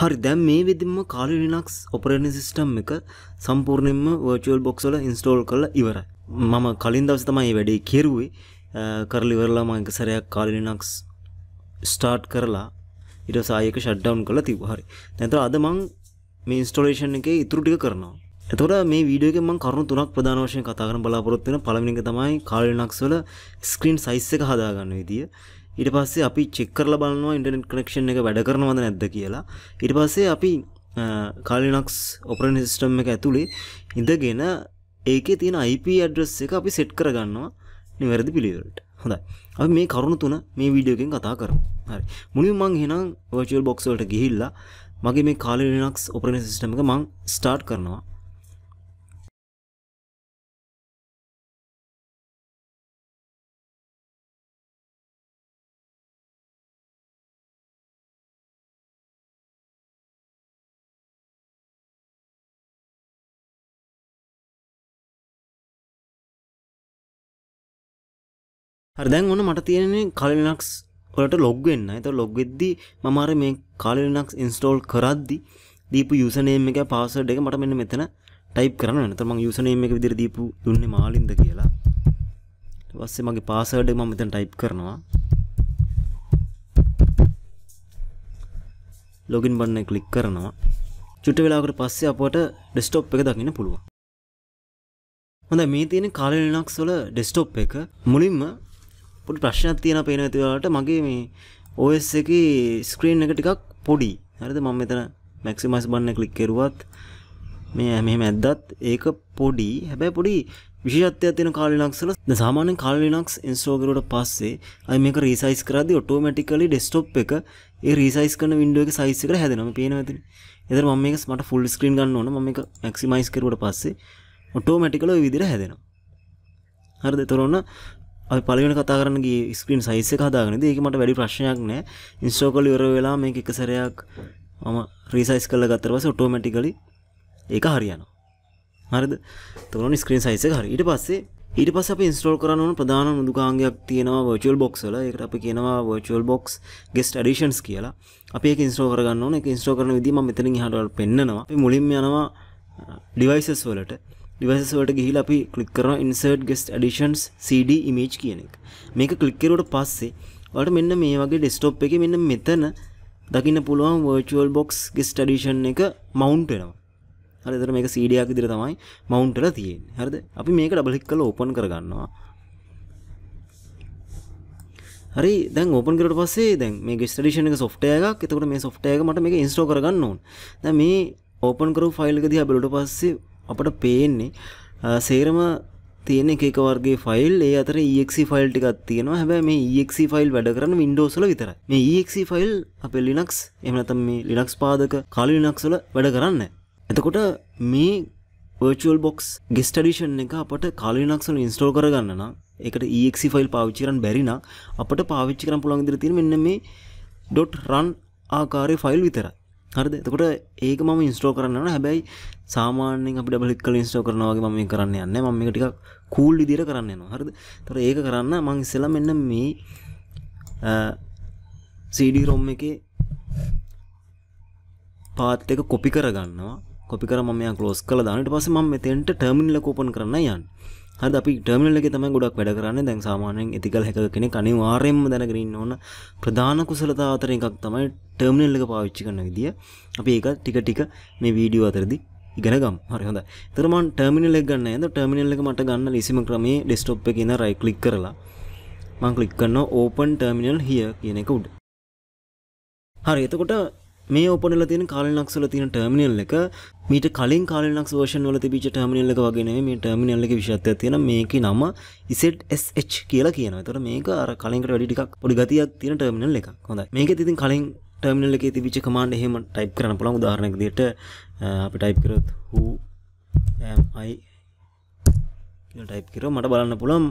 හරි දැම් මේ විදිම කාලි ලිනක්ස් ඔපරණ සිිස්ටම් එක සම්පූර්ණයෙන්ම වර්චුවල් බොක්සල ඉන්ස්ටෝල් කළ ඉවර මම කලින් දවස තමයි වැඩේ කෙරුවේ කරලිවරලා මංක සරයක් කාලිලිනක්ස් ස්ටාර්ට් කරලා ඉට සායක ෂඩ්ඩවන් කළ තිබහරි නැතර අද මං මේ ඉන්ස්ටෝලේෂන් එක ඉතුරටික කරනවා එතොට මේ වීඩියක මං කරුණු තුනක් ප්‍රධානවශයෙන් කතාගන බලාපොරොත්වෙන පළමිනික තමයි කාලිනක්ස්වල ස්ක්‍රීන් සයිස් එක හදාගන්න විදිිය ඉට පස්සේ අපි චෙක්කරල බලන්නවා ඉන්ටනෙට් කනෙක්ෂන් එක වැඩ කරනවද නැද්ද කියලා ඉට පස්සේ අපි කාලිනක්ස් ඔපරන් සිිස්ටම් එක ඇතුළේ ඉඳගෙන ඒක තියෙන IP අඩ්‍රස් එක අපි සෙට් කරගන්නවා නිවැරදි පිළිවලට හොඳයි අපි මේ කරුණු තුන මේ වීඩියෝගෙන් කතා කර හරි මුලින් මං හෙනම් වර්ල් බොක්සලට ගිහිල්ලා මගේ මේ කාලිනක්ස් ඔපරන සිිටම එක මං ස්ටාර්ට් කරනවා හරදැන් ඕන මට තියෙන කලනක්ස් වලට ලොග්වෙන්න ඇත ලොග්වෙද්දි මමර මේ කාලනක්ස් ඉන්ස්ටෝල් කරද්දි දීපු යුසනේම එක පාසඩ් එක මට මෙන්න මෙතන ටයිප් කරන්න නත මං යුසනේම එක විදිර දීපු දුන්න මාලින්ද කියලා වස්සේ මගේ පාසඩ් ම මෙතන ටයිප් කරනවා ලොගින් බන්න කලික් කරනවා චුට වෙලාකට පස්සේ අපට ඩෙස්ටොප් එක දකින්න පුළුව හොඳ මේ තියෙන කාලනක්ස් වල ඩෙස්ටොප් එක මුලින්ම පොඩි ප්‍රශ්නයක් තියෙන පේන ඇතිවට මගේ මේ ඔස් එක ස්ක්‍රීන් එක ටිකක් පොඩි හරිද මම මෙතන මැක්සිමස් බන්න කලික් කෙරුවත් මේ මෙහෙම ඇද්දත් ඒක පොඩි හැබැයි පොඩි විශෂත්ය තියෙන කාලිනක්සල සාමානෙන් කාලිනක්ස් ඉන්ස්ටෝගරට පස්සේ අයි මේක රීසයිස් කරදි ඔටෝමටිකලි ඩෙස්ටොප් එක ඒ රීසයිස් කන විඩුව එක සයිස්සකට හැදනම පේනවතින එදර ම මේක මට ෆුල් ස්ක්‍රීන් ගන්න ඕන ම එක මැක්සිමයිස් කරුවට පස්සේ ඔටෝමටිකලෝ විදිර හැදෙනවා හරද තොරන්න අපි පලවෙන කතා කරන්නගේ ස්ක්‍රීන් සයිස කදාගෙනද ඒක මට වැඩි ප්‍රශ්නයක් නෑ ඉන්ස්ටෝකල් යොර වෙලා මේ එක සැරයක් මම රීසයිස් කල්ල ගත්තරවස ඔටෝමැටිකලි ඒක හරියන හරිද තොරන ස්ක්‍රීන් සයිස හරි ඉට පස්සේ ඊට පස ඉස්ටෝල් කරනු ප්‍රධාන මුදුකාංගයක් තියෙනවා වර්චල් බොක්සල එකට අප කියනවා වර්චල් බොක්ස් ගෙස්ට ඩිෂන්ස් කියලා අපේ ඉස්ටෝ කරගන්න එක ඉස්ටෝ කරන විදිම මෙතරින් හටල් පෙන්න්නවා මුලින්ම යනවා ඩිවයිසස් වලට ඩිවසස්වට ගිහිල අපි කලික් කරන insert guest additions CD image කියන එක මේක කලික්කරුට පස්සේ වට මෙන්න මේ වගේ ඩෙස්ටොප් එක මෙන්න මෙතන දකින්න පුළුවන් වර්ල් බොක්ස් ගෙස් ඩිෂන් එක මවන්ටෙනවා හරිතර මේක සීඩියක් ඉදිර තමයි මවුන්ටල තියෙන් හරිද අපි මේක ඩබලික් කල ඕපන් කරගන්නවා හරි දැන් ඕපන් කරට පස්සේ දැන් මේ ගෙස්ටඩිෂන එක සොෆ්ටය එකක් එතකට මේ සොෆ්ටය එක මට මේ ඉස්ටෝ කරගන්න ඕන් දැ මේ ඕපන් කරු ෆයිල්ක දිහ බලට පස්සේ අපට පේන්නේ සේරම තියෙන එක වර්ගේ ෆයිල් ඒ අතර ඒක් e e ෆයිල් ටිකක් තියෙනවා හැබැයි මේ ඒක් e ෆයිල් වැඩ කරන වින්ඩෝස්ල විතර මේ ඒක් ෆයිල් අප ලිනක්ස් එමනතම් මේ ලිනක්ස් පාදක කලු ලිනක්සල වැඩ කරන්න එතකොට මේ ර්ල් බොක්ස් ගෙස්ටඩිෂන් එක අපට කාලිනක්සල ඉන්ස්ටෝල් කරගන්න එකට ඒක් ෆයිල් පාවිච්චිරන් බැරින අපට පාවිච්චි කරම් පුළන්දිර තිර මෙන්න මේ ඩොට් රන් ආකාරය ෆයිල් විතරයි හරිද එතකොට ඒක ම ඉස්ටෝ කරන්නන හැබැයි සාමානෙන් අප ඩබලි කල ඉස්ටෝ කරනවාගේ මම කරන්න යන්න ම එක ටික කූල් ඉදිර කරන්න නවා හරිද තොර ඒක කරන්න මං ඉස්සල මෙන්න මේ සඩ රොම් එක පාත් එක කොපි කරගන්නවා කොපිකර ම මේ කලෝස් කළ දානට පස ම මෙතෙන්ට ටර්මිනිල කෝපන් කරන්න යන් හරි අපි ටර්මිනල්ලෙ තම ගොඩක් වැඩ කරන්න දැන් සාමානයෙන් ඉතිකල් හැක කෙන කනි වාරයෙන්ම දැනගරන්න ඕන ප්‍රධාන කුසලතා අතර එකක් තමයි ටර්මිනල්ලක පාවිච්චි කරන විදිිය අපි ඒක ටික ටික මේ වීඩියෝ අතරදි ඉගෙනගම් හරි හොඳ තරමන් ටර්මිනල් එක් ගන්න ඇද ටර්මිනල්ල එක මට ගන්න ලිසිම ක්‍රමේ ඩෙස්ටොප් එක කියන රයි කලික් කරලා මං කලික් කරන්න ඕපන් ටර්මිනල් හිය කියන එක උඩ හරි එතකොට මේ ඔපනල තියෙන කාලනක්සල තියෙන ටර්මිනල් එක මීට කලින් කාලනක් වර්ෂන් වල තිබිච ටර්මිනල්ලක වගෙන මේ ටර්මිනල්ලක විශෂත්ය තියෙන මේක නම ඉසෙට්SH කියලා කියන තොට මේක අර කලින්කට වැඩිටික් පොඩි ගතියක් තියෙන ටර්මිනල් එක හොඳ මේක තිතින් කලින් ටර්මිනල් එක තිබිච කමාන්ඩ හෙම ටයිප් කරන පුළන් උදාහරණක් දට අපි ටයිප් කරොත් හයි ටයිප් කර මට බලන්න පුළම්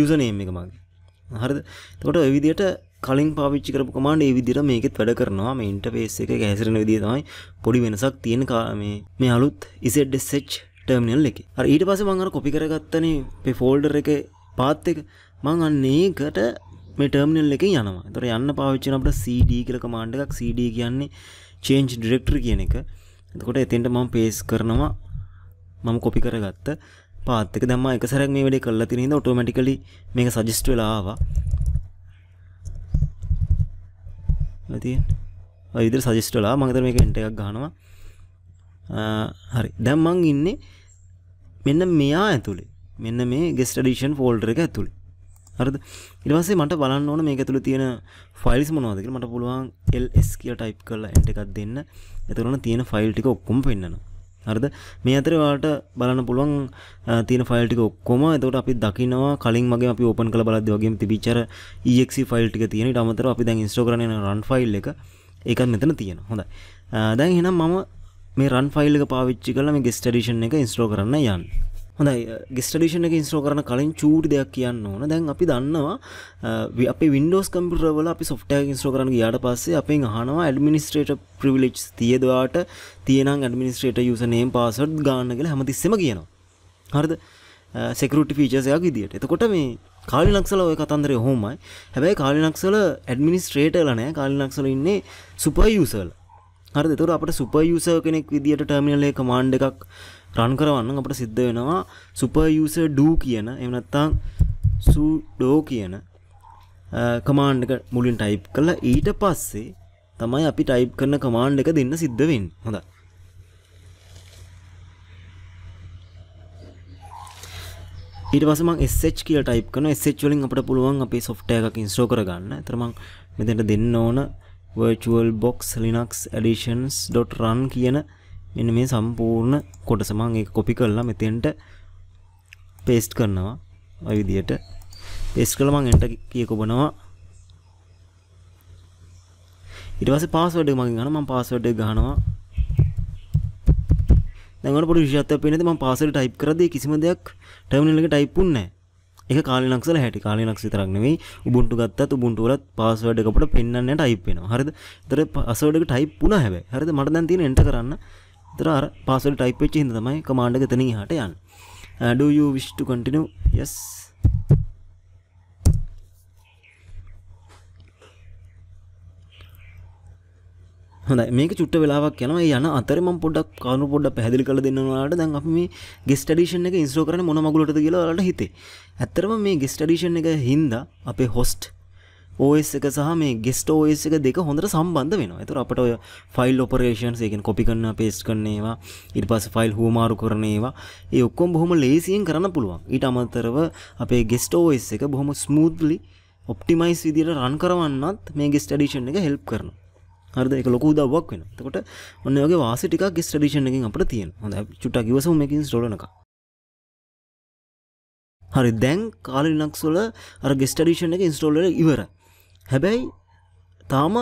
යුසනේම් එක මගේ හරිද තකොට විදියට කලින් පාවිච්චි කරපු කමාන්ඩ් ඒ විදිහට මේකෙත් වැඩ කරනවා මේ ඉන්ටර්ෆේස් එක ගැහැසිරෙන විදිය තමයි පොඩි වෙනසක් තියෙන මේ මේ අලුත් ZSH ටර්මිනල් එකේ. අර ඊට පස්සේ මම අර කොපි කරගත්තනේ මේ ෆෝල්ඩර් එකේ පාත් එක මම අන්න ඒකට මේ ටර්මිනල් එකෙන් යනවා. ඒතර යන්න පාවිච්චි කරන අපිට CD කියලා කමාන්ඩ් එකක් CD කියන්නේ change directory කියන එක. එතකොට එතෙන්ට මම paste කරනවා මම කොපි කරගත්ත පාත්තක දම එකසරක් මේ වැඩේ කල්ලා තිනෙද ඔටෝමටිකලි මේක සජිස්ට වෙලාවා තියෙන් ඉදිර සජිස්ටලා මගතර මේක එට එකක් ගනවා හරි දැම්මං ඉන්නේ මෙන්න මෙයා ඇතුළේ මෙන්න මේ ගෙස්ටඩිෂන් ෆෝල්ඩර එක ඇතුළේ හරද ඉරිවසේ මට බලන්න ඕන මේක තුළ තියෙන ෆයිල්ස් මොනවාදක මට පුළුවන් එල්ස් කියල ටයිප් කරලා එට එකක් දෙන්න ඇතුරන තියෙන ෆයිල් ටික ඔක්කුම් පෙන්න්නවා හරිද මේ අතර වාට බලන්න පුළුවන් තියෙන ෆයිල් ටික ඔක්කොම එතකොට අපි දකිනවා කලින් මගේ අපි ඕපන් කළ බලද්දි වගේම තිබිච්ච අර exe ෆයිල් ටික තියෙන ඊට අමතරව අපි දැන් ඉන්ස්ටෝල් කරන රන් ෆයිල් එක ඒකත් මෙතන තියෙනවා හොඳයි දැන් එහෙනම් මම මේ රන් ෆයිල් එක පාවිච්චි කරලා මේ ගෙස්ට් එඩිෂන් එක ඉන්ස්ටෝල් කරන්න යන්නේ හොඳයි ගෙස්ටලේෂන එක ඉස්ත්‍රෝ කරන කලින් චූටි දෙයක් කියන්න ඕන දැන් අපි දන්නවා අප වින්ඩෝස් කම්පිටරවල අපි සොෆ්ටය ඉස්ත්‍රෝ කරන යාට පස්සේ අපේ අහනවා ඇඩමිනිස්ට්‍රේට ප්‍රවිලෙච් තියදවාට තියෙනම් ඇඩමිනිස්ට්‍රේට යුසනේම් පාසට් ගාන්නගල හැමතිස්සම කියනවා හරිද සෙකරට ෆීචසයක් විදිට එතකොට මේ කාලිනක්සල ඔය කතන්දරය හෝමයි හැබැයි කාලිනක්සල ඇඩමිනිස්ට්‍රේටලනෑ කාලිනක්සල ඉන්නේ සුපයුසල් හරි දෙතුර අපට සුපයුස කෙනෙක් විදිට ටර්මිනලේ කමාන්්ඩ එකක් රන් කරවන්න අපට සිද්ධ වෙනවා සුපයස ඩූ කියන එමනත්තං සුඩෝ කියන කමාන්්ක මුලින් ටයිප් කලා ඊට පස්සේ තමයි අපි ටයිප් කරන කමාන්් එක දෙන්න සිද්ධවෙන් හොඳ ඊට පසම SH කියල ටයිප් කන ස්වලින් අපට පුළුවන් අපේ සොෆ්ටය එකක් ඉස්ෝ කරගන්න තරමං මෙතට දෙන්න ඕන virtual box linux editions.run කියන මෙන්න මේ සම්පූර්ණ කොටස මම ඒක කොපි කරලා මෙතෙන්ට paste කරනවා ওই විදියට paste කළා මම enter කී කොබනවා ඊට පස්සේ password එක මගෙන් ගන්නවා මම password එක ගන්නවා දැන් ඔන්න පොඩි විශේෂත්වයක් පේනද මම password type කරද්දී කිසිම දෙයක් terminal එකට type වුන්නේ නැහැ ඒක කාලේ ලක්ෂල හැටි කාලේ ලක්ෂ විතරක් නෙවෙයි ubuntu ගත්තත් ubuntu වලත් password එක අපිට පෙන්වන්නේ type වෙනවා හරිද? ඒතර password එක type වුණා හැබැයි. හරිද? මට දැන් තියෙන enter කරන්න තර පසල් ටයිප්ච් හිද තමයි කමාන්ඩ ගතන හට යන් do you wish to continue yes හොඳයි මේක චුට්ට වෙලාවක් යනවා යන අතරම පොඩක් කරුණු පොඩ්ඩක් පැහැදිලි කරලා දෙන්නවාට දැන් අපි මේ ගෙස්ට් එඩිෂන් එක ඉන්ස්ටෝල් කරන්නේ මොන මගුලටද කියලා ඔයාලට හිතේ. ඇත්තටම මේ ගෙස්ට් එඩිෂන් එක හින්දා අපේ හොස්ට් ඕස් එක සහ මේ ගෙස්ට ඕස් එක දෙක හොඳට සම්බන්ධ වෙන ඇතුර අපට ඔය ෆයිල් ඔපරේෂන්ස් එකෙන් කොපි කරන්න පේස් කරන්නේවා ඉට පස ෆයිල් හෝමාරු කරනේවා ඒ ඔක්කොම් බොහොම ලේසියෙන් කරන්න පුළුවන් ඊට අමතරව අපේ ගෙස්ට ඕස් එක බොහොම ස්මූදලි ඔප්ටිමයිස් විදිට රන් කරවන්නත් මේ ගෙස් ඩිෂන් එක හෙල්ප් කරන හරද එක ලොකු දවක් වෙන තකොට ඔන්න ඔගේ වාසිටික ගෙස් ඩිෂන් එකින් අපට තියෙන හොඳ චුට්ටක් ඉවසම මේකින් ස්ටොලනකා හරි දැන් කාල ලිනක්ස්වල අර ගෙස්ටඩිෂන් එක ඉන්ස්ටෝල්ල ඉවර හැබැයි තාම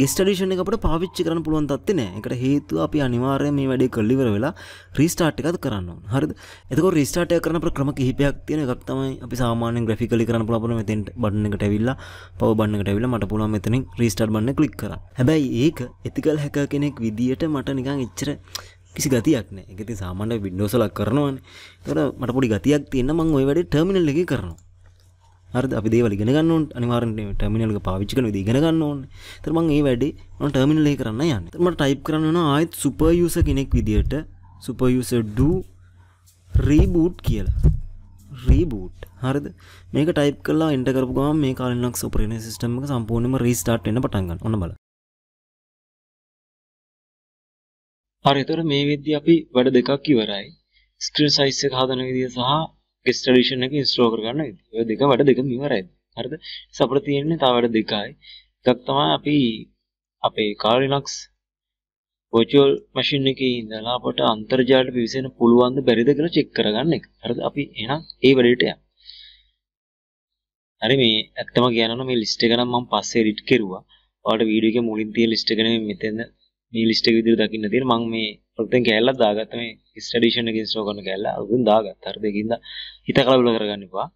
ගෙස්ටඩිෂණ එකට පාවිච්චි කරන පුළුවන් තත්ති නෑ එකට හේතු අපි අනිවාර්ය මේ වැඩේ කල්ලිවර වෙලා ්‍රීස්ටාට් එකත් කරන්න හරි එතක රිස්ටාටය කරන ප්‍රක්‍රම කිහිපයක් තියෙන එකක් තමයි අපි සාමාන ග්‍රෆිකලි කරන පුලපන මෙතෙන්ට බන්න එකට විල්ලා පව බන්න ටවිල මට පුළුව මෙතන ්‍රීස්ටර් බන්න කලික් කර හැබැයි ඒක එතිකල් හැක කෙනෙක් විදිට මට නිකං එච්චර කිසි ගතියක් නෑ එකති සාමාන්‍ය විඩ්ඩෝසලක් කරනවන් තර මට පොඩි ගතියක් තියන්න මං ඔය වැඩ ටර්මිනල්ලි කරනවා හරද අපි දේවල ගෙනගන්න අනිවාරට ටමිනල්ක පාවිච්චිකන ගෙනගන්න ඕන්න තරමන් ඒ වැඩි න ටමිනලේ කරන්න යන්න තම ටයිප් කරන්න ආයත් සුපයුස කෙනෙක් විදියට සුපයුස ඩ රීබූට් කියලා රීබූට් හරිද මේක ටයිප් කලා එට කරපු ගම මේ කාලනක් සුපරන සිටම සම්පූර්ණම රීස්ටාට් එන පටන්ගන්න ඔන්න බල හරිතර මේ විද්‍ය අපි වැඩ දෙකක් ඉවරයි ස්ක්‍රීන් සයිස්ස හදන විදිය සහ ටේෂන එක ස්ටෝ කරගන්න ඔය දෙක වැඩ දෙක නිවරයි හරිද සපට තියෙන්නේ තවට දෙකයි එකක් තමයි අපි අපේ කාලිනක්ස් පෝචෝල් මශින් එක ඉඳලා අපට අන්තර්ජාලයට පිවිසෙන පුළුවන්ද බැරිද කියලා චෙක් කරගන්න එක. හරිද? අපි එහෙනම් ඒ වැඩේට යමු. හරි මේ ඇත්තම කියනවා මේ ලිස්ට් එක නම් මම පස්සේ එඩිට් කෙරුවා. ඔයාලට වීඩියෝ එකේ මුලින් තියෙන ලිස්ට් එක නෙමෙයි මෙතන මේ ලිස්ට් එක විදිහට දකින්න තියෙන මම මේ අලුතෙන් කෑල්ලක් දාගත්ත මේ ස්ටඩිෂන් එකේ ඉන්ස්ටෝල් කරන කෑල්ල අලුතෙන් දාගත්ත හරිද ඒකින්ද හිත කලබල කරගන්න එපා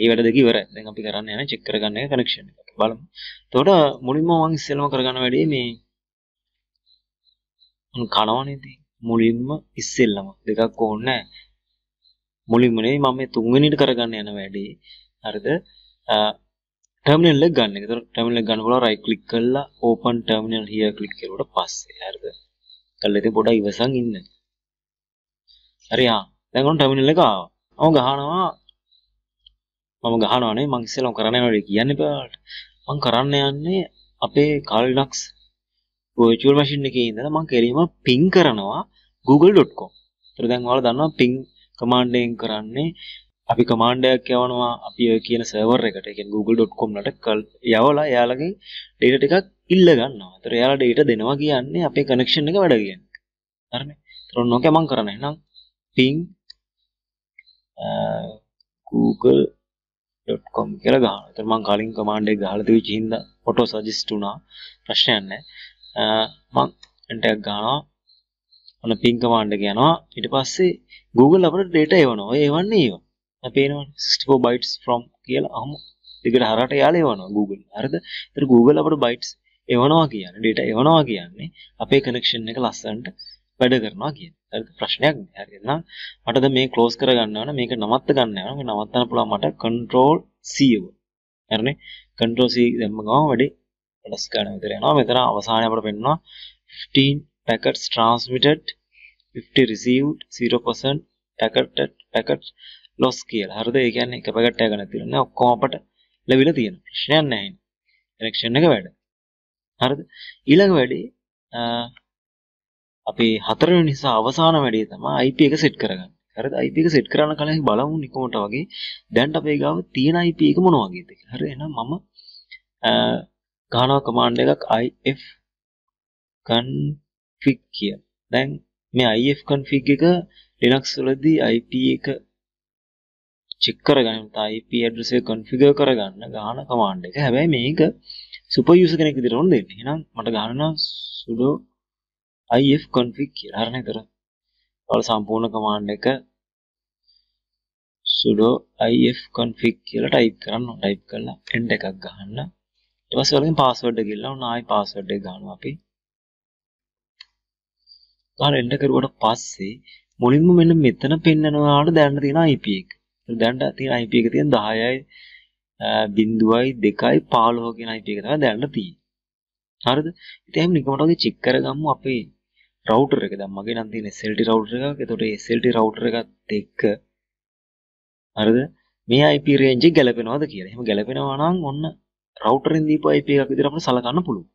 ඒ වැඩ දෙක ඉවරයි දැන් අපි කරන්න යන චෙක් කරගන්න එක කනෙක්ෂන් එක බලමු එතකොට මුලින්ම මම ඉස්සෙල්ලම කරගන්න වැඩේ මේ මම කනවනේ ඉතින් මුලින්ම ඉස්සෙල්ලම දෙකක් ඕනේ නැහැ මුලින්ම නෙවෙයි මම මේ තුන්වෙනියට කරගන්න යන වැඩේ හරිද ටර්මිනල් එක ගන්න. ඒතර ටර්මිනල් එක ගන්න පුළුවන් right click කරලා open terminal here click කරුවට පස්සේ හරිද? කළා ඉතින් පොඩ්ඩක් ඉවසන් ඉන්න. හරි ආ. දැන් ඔන්න ටර්මිනල් එක ආවා. මම ගහනවා මම ගහනවා නේ මං ඉස්සෙල්ලාම කරන්න යනවා කියන්නේ බලන්න. මං කරන්න යන්නේ අපේ Carl Linux virtual machine එකේ ඉඳලා මං කෙරීම ping කරනවා google.com. ඒතර දැන් ඔයාලා දන්නවා ping command එකෙන් කරන්නේ අපි කමාන්්ඩයක් යවනවා අපි කියන සවර් එකට එක google.comලට කල් යවලා යාලගේ ඩේට ටිකක් ඉල්ල ගන්නවා තර යාලා ඩේට දෙනවා කියන්නේ අපේ කනෙක්ෂණ එක වැඩ කියන්න හරම තොන් නොක මං කරන නම් පිං google.com කියලා ගහන තරමං කලින් කමාන්්ඩෙක් ගහලතිව චිහින්ද පොටෝ සජිස්ටුනා ප්‍රශ්නයන්න මං එටක් ගානවා ඔන පිං කමාන්්ඩ යනවා ඉට පස්සේ Google අපට ඩේට එවනවා ඒවන්නේ ඒවා පේනවනේ 64 bytes from කියලා අහම ඒකට හරහට යාල එවනවා Google. හරිද? ඒතර Google අපට bytes එවනවා කියන්නේ data එවනවා කියන්නේ අපේ connection එක ලස්සනට වැඩ කරනවා කියන්නේ. හරිද? ප්‍රශ්නයක් නෑ. හරිද? එහෙනම් මට දැන් මේ close කරගන්න ඕන මේක නවත්ත ගන්න ඕන. මේ නවත්තන්න පුළුවන් මට control C එක. හරිනේ? control C දැම්ම ගමන් වැඩේ වැඩස් ගන්න විතර යනවා. මෙතන අවසානයේ අපට පෙන්වනවා 15 packets transmitted 50 received 0% packet packet loss කියලා හරිද ඒ කියන්නේ එක පැකට් එකක් ගන්න තියෙනවා නේ ඔක්කොම අපට ලැබිලා තියෙන ප්‍රශ්නයක් නැහැ නේ ඉලෙක්ෂන් එක වැඩ හරිද ඊළඟ වැඩේ අපේ හතරවෙනි නිසා අවසාන වැඩේ තමයි IP එක සෙට් කරගන්න හරිද IP එක සෙට් කරන්න කලින් බලමු නිකමට වගේ දැන් අපේ ගාව තියෙන IP එක මොන වගේද කියලා හරි එහෙනම් මම ගානවා කමාන්ඩ් එකක් if config කියලා දැන් මේ if config එක Linux වලදී IP එක චෙක් කරගන්න IP e address එක configure කරගන්න ගාන command එක. හැබැයි මේක super user කෙනෙක් විදිහට ඕන දෙන්නේ. එහෙනම් මට ගන්න නම් sudo if config කියලා. හරි නේද? ඔයාලා සම්පූර්ණ command එක sudo if config කියලා type කරන්න ඕන. type කරලා end එකක් ගහන්න. ඊට පස්සේ ඔයාලගෙන් password එක ගිල්ලා ඔන්න ආයි password එක ගන්නවා අපි. ගන්න end කරුවට පස්සේ මුලින්ම මෙන්න මෙතන පෙන්නනවාට දැනන තියෙන IP එක. දැනට තියෙන IP එක තියෙන 10යි 0.2යි 15 කියන IP එක තමයි දැනට තියෙන්නේ. හරිද? ඉතින් එහෙම නිකමට වගේ චෙක් කරගමු අපේ රවුටර් එක. දැන් මගේ නම් තියෙන SLT රවුටර් එකක්. ඒතකොට ඒ SLT රවුටර් එකත් එක්ක හරිද? මේ IP range එක ගැලපෙනවද කියලා. එහෙම ගැලපෙනවා නම් ඔන්න රවුටරෙන් දීපු IP එකක් විදිහට අපිට සලකන්න පුළුවන්.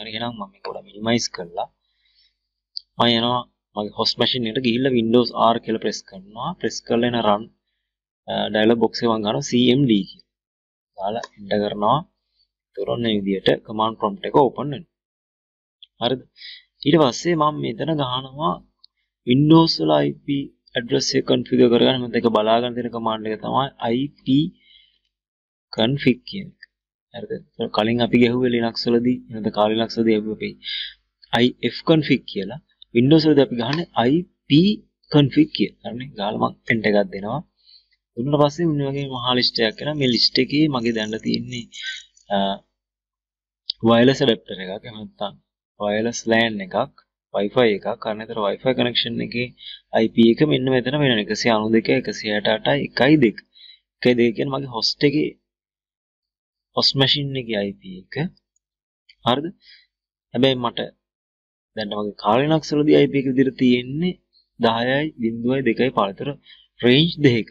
හරි එහෙනම් මම මේක පොඩ්ඩක් මිනිමයිස් කරලා මම යනවා මගේ හොස්ට් මැෂින් එකට ගිහිල්ලා Windows R කියලා ප්‍රෙස් කරනවා. ප්‍රෙස් කරලා එන run ඩයිල බොක්සවන් ගන සම්ඩ දාල ඉඩ කරනවා තුරන්න විදියට කමාන් ප්‍රොම්ට එක ඕපන්ෙන් හරි ඊට පස්සේ මම මෙතන ගහනවා වින්ඩෝස්ලා IP ඇඩ්‍රස් එක කන්ෆිග කරගන්න මත එක බලාගන්න දෙන කමාන්ඩ් එක තමයි IP කන්ෆිග් කියන එක හරිද කලින් අපි ගැහුවේ Linux වලදී නැත්නම් කාලි Linux වලදී අපි IF config කියලා Windows වලදී අපි ගහන්නේ IP config කියලා. හරිනේ ගාලා මම enter එකක් දෙනවා දුන්න පස්සේ මෙන්න වගේ මහා ලිස්ට් එකක් එනවා මේ ලිස්ට් එකේ මගේ දැන්න තියෙන්නේ වයර්ලස් ඇඩැප්ටර් එකක් එහෙම නැත්නම් වයර්ලස් LAN එකක් Wi-Fi එකක් අන්න එතන Wi-Fi connection එකේ IP එක මෙන්න මෙතන වෙනවා 192 168 1.2 1.2 කියන්නේ මගේ host එකේ host machine එකේ IP එක හරිද හැබැයි මට දැන් මගේ කාල් Linux වලදී IP එක විදිහට තියෙන්නේ 10.0.2 පළතර range දෙකක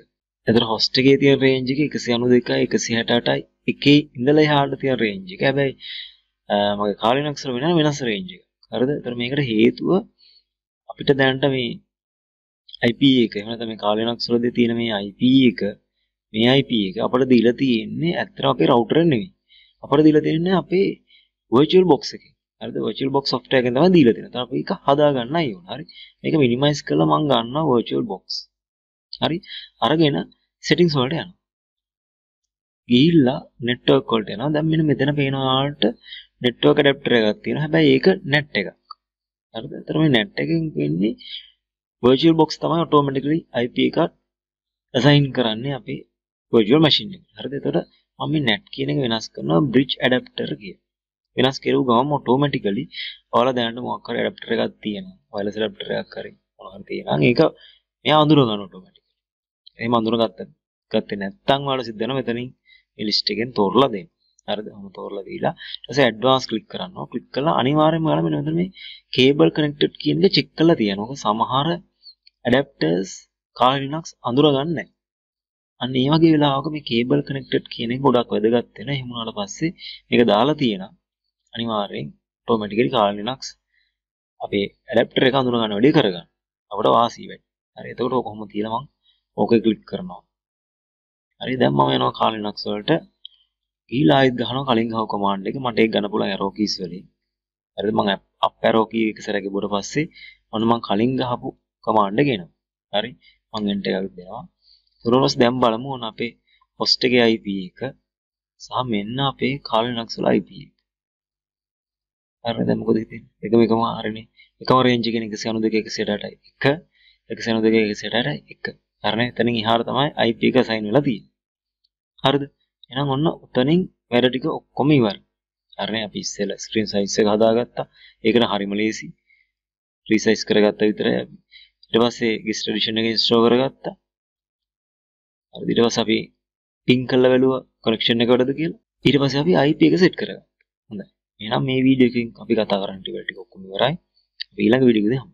එතන හොස්ට් එකේ තියෙන රේන්ජ් එක 192යි 168යි එකේ ඉඳලා එහාට තියෙන රේන්ජ් එක. හැබැයි මගේ කාලින අක්ෂර වෙන වෙනස් රේන්ජ් එකක්. හරිද? එතන මේකට හේතුව අපිට දැනට මේ IP එක එහෙම නැත්නම් මේ කාලින අක්ෂර දෙකේ තියෙන මේ IP එක මේ IP එක අපිට දීලා තියෙන්නේ ඇත්තට අපේ රවුටර් නෙවෙයි. අපිට දීලා තියෙන්නේ අපේ virtual box එකේ. හරිද virtual box software එකෙන් තමයි දීලා තියෙන්නේ. අපි ඒක හදා ගන්නයි ඕන. හරි. මේක minimize කරලා මම ගන්නවා virtual box. හරි. අරගෙන සෙටිංස් වලට යනවා. ගිහිල්ලා network වලට යනවා. දැන් මෙන්න මෙතන පේනවාට network adapter එකක් තියෙනවා. හැබැයි ඒක net එකක්. හරිද? ඒතර මේ net එකෙන් වෙන්නේ virtual box තමයි automatically IP එකක් assign කරන්නේ අපේ virtual machine එකට. හරිද? ඒතකොට මම මේ net කියන එක වෙනස් කරනවා bridge adapter කියලා. වෙනස් කෙරුව ගම ඔටෝමටිකලි ඔයාලා දැනට මොකක් හරි ඇඩැප්ටර් එකක් තියෙනවා වයර්ලස් ඇඩැප්ටර් එකක් හරි මොනවා හරි තියෙනවා ඒක මෙයා අඳුර ගන්න ඔටෝමැටික් එහෙම අඳුනගත්ත ගත්තේ නැත්නම් ඔයාලට සිද්ධ වෙනවා මෙතනින් මේ ලිස්ට් එකෙන් තෝරලා දෙන්න. හරිද? ඔහොම තෝරලා දීලා ඊට පස්සේ ඇඩ්වාන්ස් ක්ලික් කරනවා. ක්ලික් කළා අනිවාර්යයෙන්ම ඔයාලා මෙන්න මෙතන මේ කේබල් කනෙක්ටඩ් කියන එක චෙක් කරලා තියනවා. ඔක සමහර ඇඩැප්ටර්ස් කාල ලිනක්ස් අඳුරගන්නේ නැහැ. අන්න ඒ වගේ වෙලාවක මේ කේබල් කනෙක්ටඩ් කියන එක ගොඩක් වැදගත් වෙනවා. එහෙම වුණාට පස්සේ මේක දාලා තියෙනවා. අනිවාර්යෙන් ඔටෝමැටිකලි කාල ලිනක්ස් අපේ ඇඩැප්ටර් එක අඳුරගන්න වැඩේ කරගන්න. අපට වාසි වෙයි. හරි. එතකොට කොහොමද කියලා මම ඕක ක්ලික් කරනවා හරි දැන් මම යනවා කාලේ Linux වලට ගිහිලා ආයෙත් ගහනවා කලින් ගහව command එක මට ඒක ගන්න පුළුවන් arrow keys වලින් හරිද මම up arrow key එක සැරේ ගිබුවට පස්සේ මොන මම කලින් ගහපු command එක එනවා හරි මම enter එකක් දෙනවා සුරවස් දැන් බලමු ඕන අපේ host එකේ IP එක සහ මෙන්න අපේ කාලේ Linux වල IP එක හරිද මොකද ඉතින් එකම එකම හරිනේ එකම රේන්ජ් එකකින් 192 108 1 192 108 1 කරන එතනින් ඉහාර තමයි IP එක සයින් වෙලා තියෙන්නේ හරිද එහෙනම් ඔන්න උතනින් වැඩ ටික ඔක්කොම ඉවරයි හරිනේ අපි ඉස්සෙල්ලා ස්ක්‍රීන් සයිස් එක හදාගත්තා ඒකන හරිම ලේසි රීසයිස් කරගත්ත විතරයි අපි ඊට පස්සේ gist edition එක ඉන්ස්ටෝල් කරගත්තා හරිද ඊට පස්සේ අපි පින් කරලා බැලුවා කනෙක්ෂන් එක වැඩද කියලා ඊට පස්සේ අපි IP එක සෙට් කරගත්තා හොඳයි එහෙනම් මේ වීඩියෝ එකෙන් අපි කතා කරන්න ටික ටික ඔක්කොම ඉවරයි ඊළඟ වීඩියෝ එකදී හම්බ